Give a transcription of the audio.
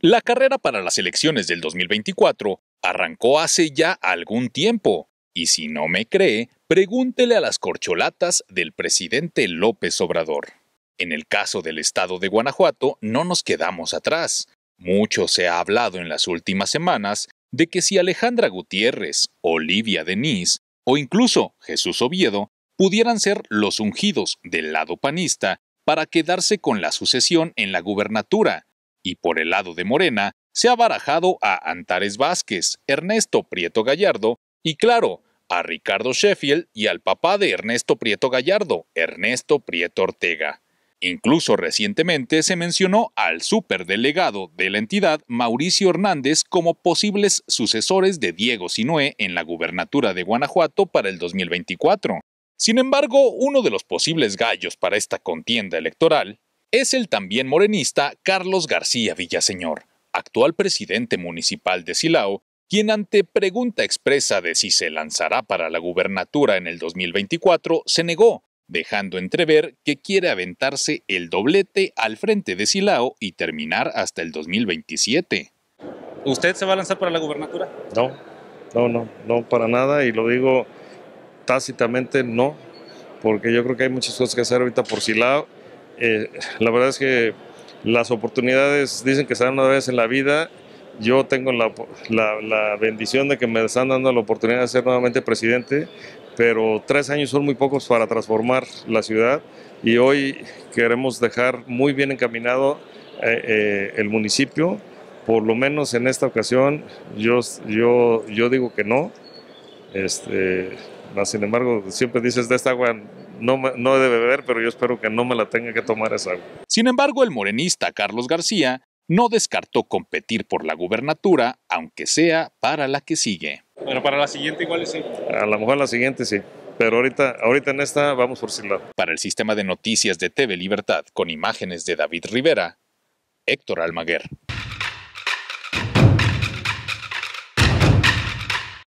La carrera para las elecciones del 2024 arrancó hace ya algún tiempo, y si no me cree, pregúntele a las corcholatas del presidente López Obrador. En el caso del estado de Guanajuato no nos quedamos atrás. Mucho se ha hablado en las últimas semanas de que si Alejandra Gutiérrez, Olivia Denise o incluso Jesús Oviedo pudieran ser los ungidos del lado panista para quedarse con la sucesión en la gubernatura y por el lado de Morena se ha barajado a Antares Vázquez, Ernesto Prieto Gallardo y claro, a Ricardo Sheffield y al papá de Ernesto Prieto Gallardo, Ernesto Prieto Ortega. Incluso recientemente se mencionó al superdelegado de la entidad, Mauricio Hernández, como posibles sucesores de Diego Sinué en la gubernatura de Guanajuato para el 2024. Sin embargo, uno de los posibles gallos para esta contienda electoral, es el también morenista Carlos García Villaseñor, actual presidente municipal de Silao, quien ante pregunta expresa de si se lanzará para la gubernatura en el 2024, se negó, dejando entrever que quiere aventarse el doblete al frente de Silao y terminar hasta el 2027. ¿Usted se va a lanzar para la gubernatura? No, no, no, no para nada y lo digo tácitamente no, porque yo creo que hay muchas cosas que hacer ahorita por Silao eh, la verdad es que las oportunidades dicen que se dan una vez en la vida. Yo tengo la, la, bendición de que me están dando la oportunidad de ser nuevamente presidente, pero tres años son muy pocos para transformar la ciudad y hoy queremos dejar muy bien encaminado eh, eh, el municipio. Por lo menos en esta ocasión yo, yo, yo digo que no. Este, sin embargo, siempre dices de esta agua no, no he beber, pero yo espero que no me la tenga que tomar esa agua. Sin embargo, el morenista Carlos García no descartó competir por la gubernatura, aunque sea para la que sigue. Bueno, para la siguiente igual sí. A lo mejor la siguiente sí, pero ahorita, ahorita en esta vamos por Silva. Para el sistema de noticias de TV Libertad, con imágenes de David Rivera, Héctor Almaguer.